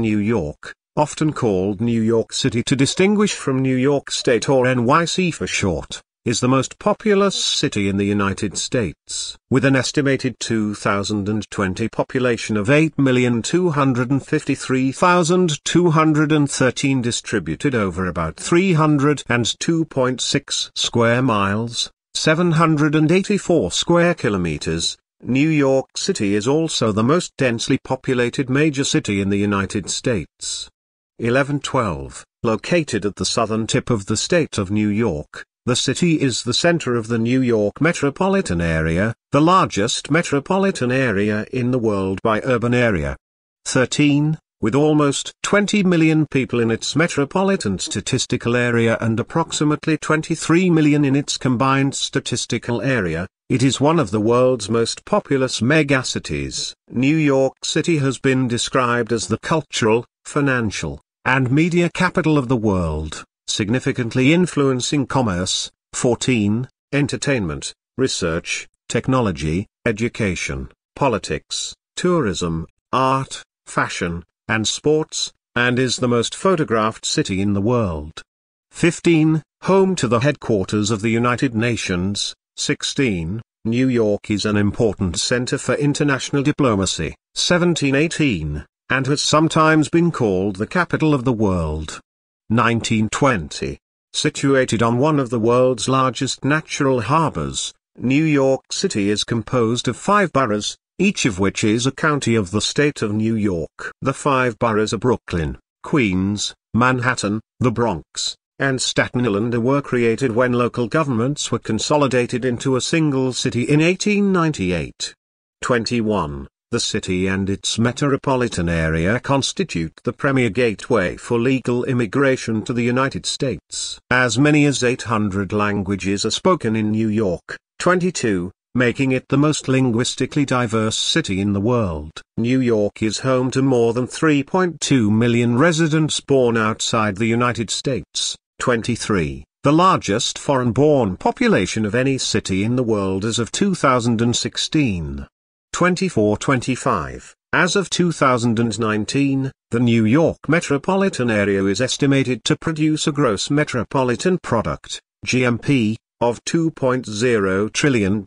New York, often called New York City to distinguish from New York State or NYC for short, is the most populous city in the United States, with an estimated 2020 population of 8,253,213 distributed over about 302.6 square miles, 784 square kilometers, New York City is also the most densely populated major city in the United States. 1112, located at the southern tip of the state of New York, the city is the center of the New York metropolitan area, the largest metropolitan area in the world by urban area. 13, with almost 20 million people in its metropolitan statistical area and approximately 23 million in its combined statistical area, it is one of the world's most populous megacities. New York City has been described as the cultural, financial, and media capital of the world, significantly influencing commerce, 14, entertainment, research, technology, education, politics, tourism, art, fashion, and sports, and is the most photographed city in the world. 15. Home to the headquarters of the United Nations. 16. New York is an important center for international diplomacy. 1718, and has sometimes been called the capital of the world. 1920. Situated on one of the world's largest natural harbors, New York City is composed of five boroughs, each of which is a county of the state of New York. The five boroughs are Brooklyn, Queens, Manhattan, the Bronx, and Staten Island were created when local governments were consolidated into a single city in 1898. 21. The city and its metropolitan area constitute the premier gateway for legal immigration to the United States. As many as 800 languages are spoken in New York. 22 making it the most linguistically diverse city in the world. New York is home to more than 3.2 million residents born outside the United States, 23, the largest foreign-born population of any city in the world as of 2016. 24, 25. As of 2019, the New York metropolitan area is estimated to produce a gross metropolitan product, GMP, of $2.0 trillion.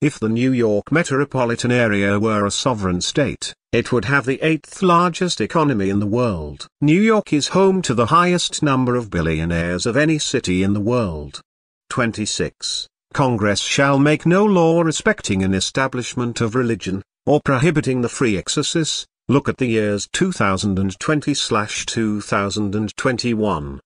If the New York metropolitan area were a sovereign state, it would have the eighth largest economy in the world. New York is home to the highest number of billionaires of any city in the world. 26. Congress shall make no law respecting an establishment of religion, or prohibiting the free exercise, look at the years 2020-2021.